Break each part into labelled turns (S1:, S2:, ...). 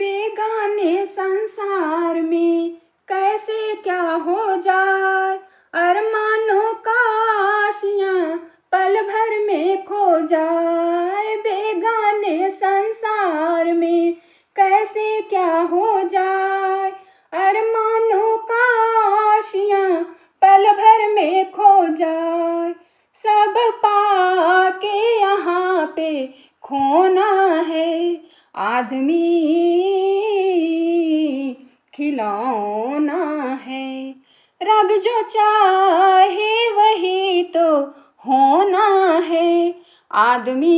S1: बेगाने संसार में कैसे क्या हो जाए अरमानों का आशिया पल भर में खो जाए बेगाने संसार में कैसे क्या हो जाए अरमानों का आशिया पल भर में खो जाए सब पाके यहाँ पे खोना है आदमी खिलौना है रब जो चाहे वही तो होना है आदमी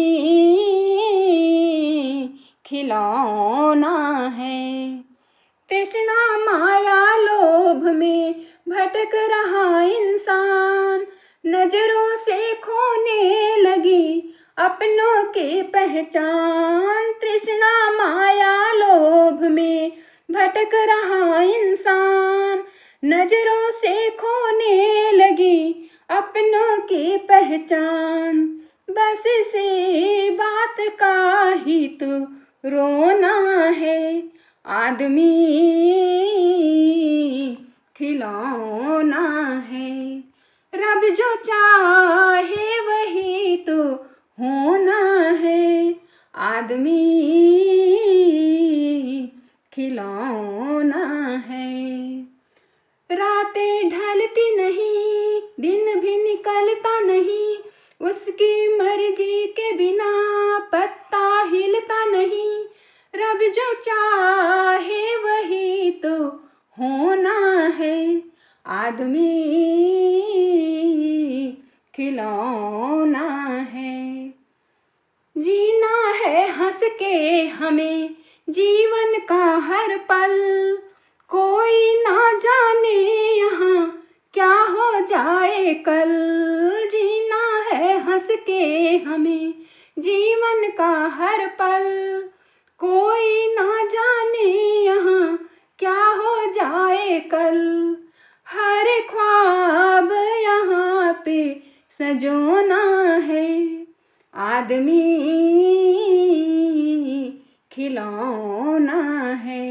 S1: खिलौना है तृष्णा माया लोभ में भटक रहा इंसान नजरों से खोने लगी अपनों की पहचान कृष्णा माया लोभ में भटक रहा इंसान नजरों से खोने लगी अपनों की पहचान बस इसी बात का ही तो रोना है आदमी खिलौना है रब जो चाहे वही तो होना आदमी खिलौना है रातें ढलती नहीं दिन भी निकलता नहीं उसकी मर्जी के बिना पत्ता हिलता नहीं रब जो चाहे वही तो होना है आदमी खिलौना के हमें जीवन का हर पल कोई ना जाने यहाँ क्या हो जाए कल जीना है हंस के हमें जीवन का हर पल कोई ना जाने यहाँ क्या हो जाए कल हर ख्वाब यहाँ पे सजोना है आदमी खिलौना है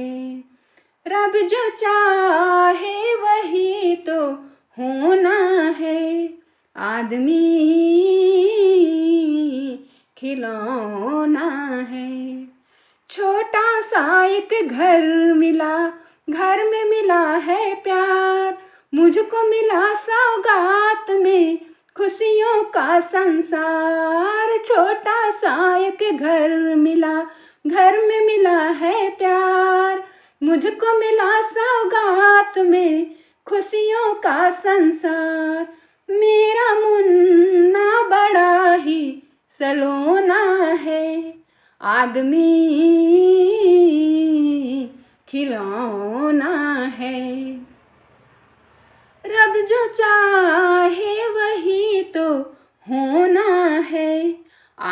S1: रब जो चाहे वही तो होना है आदमी खिलौना है छोटा सा एक घर मिला घर में मिला है प्यार मुझको मिला सौगात में खुशियों का संसार छोटा सा एक घर मिला घर में मिला है प्यार मुझको मिला सौगात में खुशियों का संसार मेरा मुन्ना बड़ा ही सलोना है आदमी खिलौना है रब जो चाहे वही तो होना है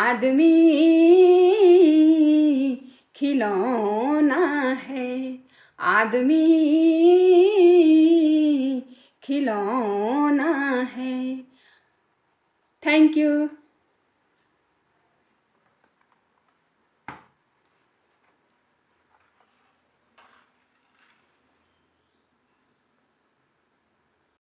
S1: आदमी खिलौना है आदमी खिलौना है थैंक यू